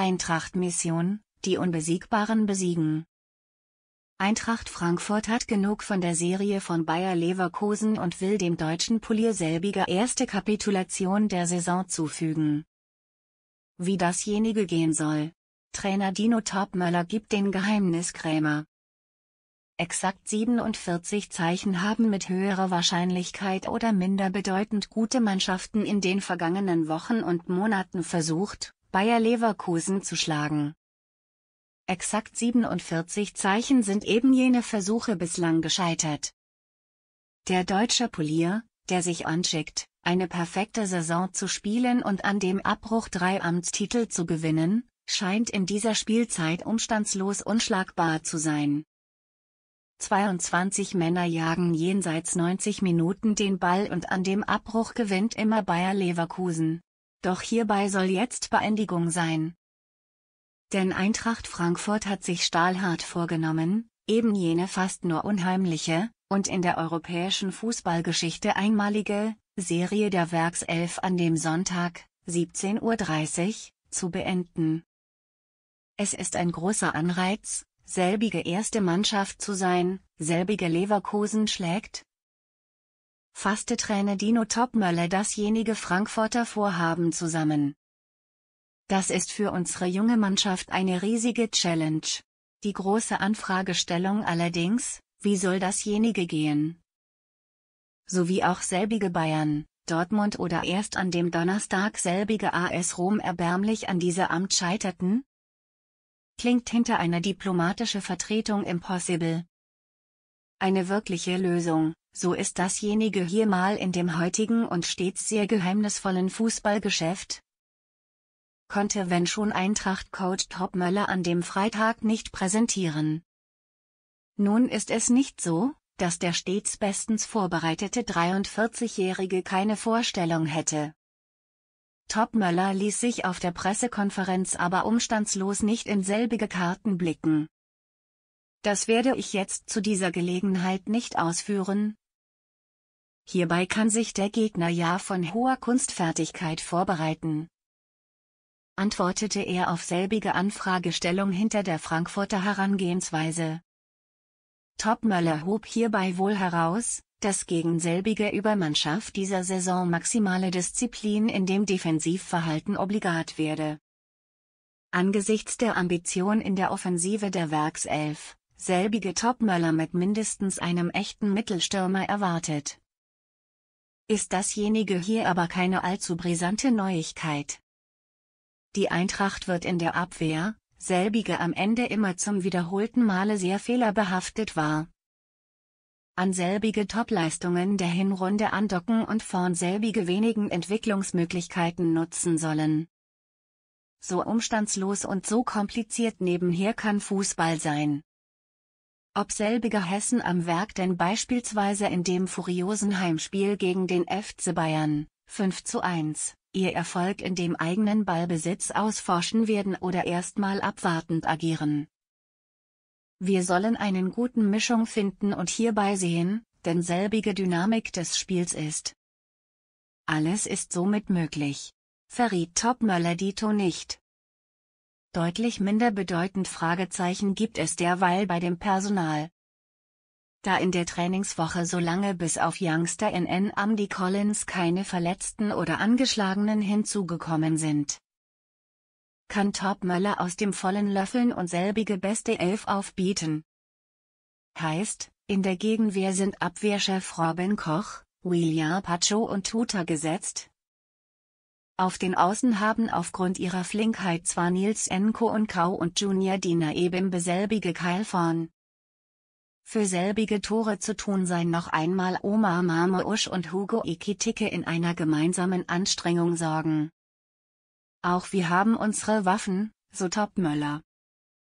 Eintracht-Mission, die Unbesiegbaren besiegen. Eintracht Frankfurt hat genug von der Serie von Bayer Leverkusen und will dem deutschen Polier selbige erste Kapitulation der Saison zufügen. Wie dasjenige gehen soll. Trainer Dino Topmöller gibt den Geheimniskrämer. Exakt 47 Zeichen haben mit höherer Wahrscheinlichkeit oder minder bedeutend gute Mannschaften in den vergangenen Wochen und Monaten versucht, Bayer Leverkusen zu schlagen. Exakt 47 Zeichen sind eben jene Versuche bislang gescheitert. Der deutsche Polier, der sich anschickt, eine perfekte Saison zu spielen und an dem Abbruch drei Amtstitel zu gewinnen, scheint in dieser Spielzeit umstandslos unschlagbar zu sein. 22 Männer jagen jenseits 90 Minuten den Ball und an dem Abbruch gewinnt immer Bayer Leverkusen. Doch hierbei soll jetzt Beendigung sein. Denn Eintracht Frankfurt hat sich stahlhart vorgenommen, eben jene fast nur unheimliche und in der europäischen Fußballgeschichte einmalige Serie der Werkself an dem Sonntag, 17.30 Uhr, zu beenden. Es ist ein großer Anreiz, selbige erste Mannschaft zu sein, selbige Leverkusen schlägt, fasste Träne Dino Topmöller dasjenige Frankfurter Vorhaben zusammen. Das ist für unsere junge Mannschaft eine riesige Challenge. Die große Anfragestellung allerdings, wie soll dasjenige gehen? So wie auch selbige Bayern, Dortmund oder erst an dem Donnerstag selbige AS Rom erbärmlich an dieser Amt scheiterten? Klingt hinter einer diplomatischen Vertretung impossible, eine wirkliche Lösung, so ist dasjenige hier mal in dem heutigen und stets sehr geheimnisvollen Fußballgeschäft, konnte wenn schon Eintracht-Coach Topmöller an dem Freitag nicht präsentieren. Nun ist es nicht so, dass der stets bestens vorbereitete 43-Jährige keine Vorstellung hätte. Topmöller ließ sich auf der Pressekonferenz aber umstandslos nicht in selbige Karten blicken. Das werde ich jetzt zu dieser Gelegenheit nicht ausführen. Hierbei kann sich der Gegner ja von hoher Kunstfertigkeit vorbereiten. Antwortete er auf selbige Anfragestellung hinter der Frankfurter Herangehensweise. Topmöller hob hierbei wohl heraus, dass gegen selbige Übermannschaft dieser Saison maximale Disziplin in dem Defensivverhalten obligat werde. Angesichts der Ambition in der Offensive der Werkself selbige Topmöller mit mindestens einem echten Mittelstürmer erwartet. Ist dasjenige hier aber keine allzu brisante Neuigkeit. Die Eintracht wird in der Abwehr, selbige am Ende immer zum wiederholten Male sehr fehlerbehaftet war. An selbige Topleistungen der Hinrunde andocken und vorn selbige wenigen Entwicklungsmöglichkeiten nutzen sollen. So umstandslos und so kompliziert nebenher kann Fußball sein. Ob selbiger Hessen am Werk denn beispielsweise in dem furiosen Heimspiel gegen den FC Bayern, 5 zu 1, ihr Erfolg in dem eigenen Ballbesitz ausforschen werden oder erstmal abwartend agieren. Wir sollen einen guten Mischung finden und hierbei sehen, denn selbige Dynamik des Spiels ist. Alles ist somit möglich. Verriet Topmöller Dito nicht, Deutlich minder bedeutend Fragezeichen gibt es derweil bei dem Personal. Da in der Trainingswoche so lange bis auf Youngster NN Amdi Collins keine Verletzten oder Angeschlagenen hinzugekommen sind kann Top Möller aus dem vollen löffeln und selbige beste Elf aufbieten. Heißt, in der Gegenwehr sind Abwehrchef Robin Koch, William Pacho und Tuta gesetzt, auf den Außen haben aufgrund ihrer Flinkheit zwar Nils Enko und Kau und Junior Diener eben selbige Keil vorn. Für selbige Tore zu tun seien noch einmal Omar Marmousch und Hugo Ikitike in einer gemeinsamen Anstrengung sorgen. Auch wir haben unsere Waffen, so Topmöller.